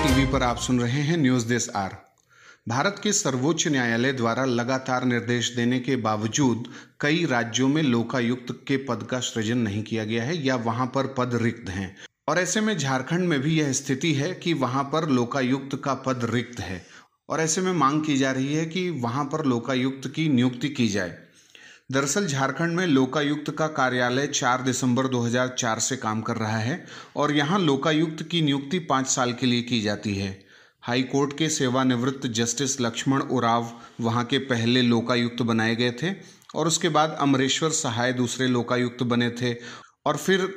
TV पर आप सुन रहे हैं न्यूज दिस आर भारत के सर्वोच्च न्यायालय द्वारा लगातार निर्देश देने के बावजूद कई राज्यों में लोकायुक्त के पद का सृजन नहीं किया गया है या वहां पर पद रिक्त हैं और ऐसे में झारखंड में भी यह स्थिति है कि वहां पर लोकायुक्त का पद रिक्त है और ऐसे में मांग की जा रही है कि वहां पर लोकायुक्त की नियुक्ति की जाए दरअसल झारखंड में लोकायुक्त का कार्यालय 4 दिसंबर 2004 से काम कर रहा है और यहां लोकायुक्त की नियुक्ति पाँच साल के लिए की जाती है हाई कोर्ट के सेवानिवृत्त जस्टिस लक्ष्मण उराव वहां के पहले लोकायुक्त बनाए गए थे और उसके बाद अमरेश्वर सहाय दूसरे लोकायुक्त बने थे और फिर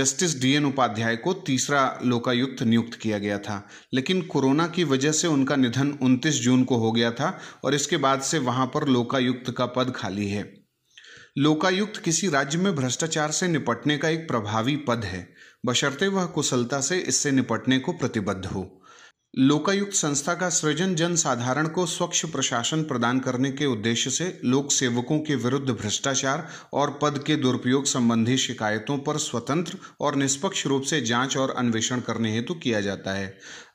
जस्टिस डी एन उपाध्याय को तीसरा लोकायुक्त नियुक्त किया गया था लेकिन कोरोना की वजह से उनका निधन 29 जून को हो गया था और इसके बाद से वहां पर लोकायुक्त का पद खाली है लोकायुक्त किसी राज्य में भ्रष्टाचार से निपटने का एक प्रभावी पद है बशर्ते वह कुशलता से इससे निपटने को प्रतिबद्ध हो लोकायुक्त संस्था का सृजन जन साधारण को स्वच्छ प्रशासन प्रदान करने के उद्देश्य से लोक सेवकों के विरुद्ध भ्रष्टाचार और पद के दुरुपयोग संबंधी शिकायतों पर स्वतंत्र और निष्पक्ष रूप से जांच और अन्वेषण करने हेतु तो किया जाता है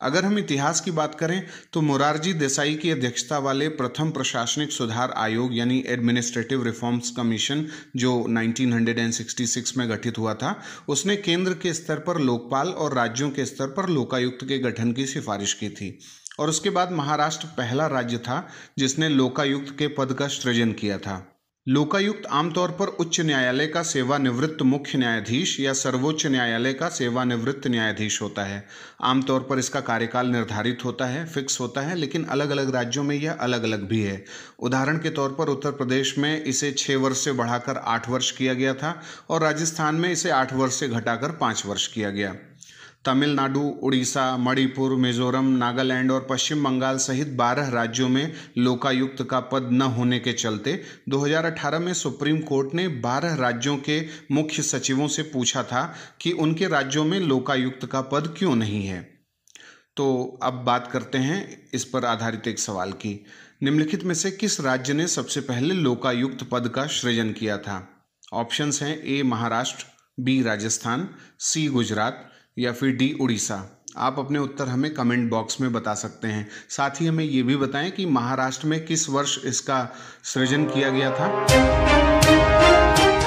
अगर हम इतिहास की बात करें तो मुरारजी देसाई की अध्यक्षता वाले प्रथम प्रशासनिक सुधार आयोग यानी एडमिनिस्ट्रेटिव रिफॉर्म्स कमीशन जो 1966 में गठित हुआ था उसने केंद्र के स्तर पर लोकपाल और राज्यों के स्तर पर लोकायुक्त के गठन की सिफारिश साजिश की थी और उसके बाद महाराष्ट्र पहला राज्य था जिसने लोकायुक्त के पद का सृजन किया था लोकायुक्त आमतौर पर उच्च न्यायालय का सेवानिवृत्त मुख्य न्यायाधीश या सर्वोच्च न्यायालय का सेवानिवृत्त न्यायाधीश होता है आमतौर पर इसका कार्यकाल निर्धारित होता है फिक्स होता है लेकिन अलग अलग राज्यों में यह अलग अलग भी है उदाहरण के तौर पर उत्तर प्रदेश में इसे छः वर्ष से बढ़ाकर आठ वर्ष किया गया था और राजस्थान में इसे आठ वर्ष से घटाकर पाँच वर्ष किया गया तमिलनाडु उड़ीसा मणिपुर मिजोरम नागालैंड और पश्चिम बंगाल सहित 12 राज्यों में लोकायुक्त का पद न होने के चलते 2018 में सुप्रीम कोर्ट ने 12 राज्यों के मुख्य सचिवों से पूछा था कि उनके राज्यों में लोकायुक्त का पद क्यों नहीं है तो अब बात करते हैं इस पर आधारित एक सवाल की निम्नलिखित में से किस राज्य ने सबसे पहले लोकायुक्त पद का सृजन किया था ऑप्शंस हैं A Maharashtra B Rajasthan C Gujarat या फिर डी उड़ीसा आप अपने उत्तर हमें कमेंट बॉक्स में बता सकते हैं साथ ही हमें ये भी बताएं कि महाराष्ट्र में किस वर्ष इसका सृजन किया गया था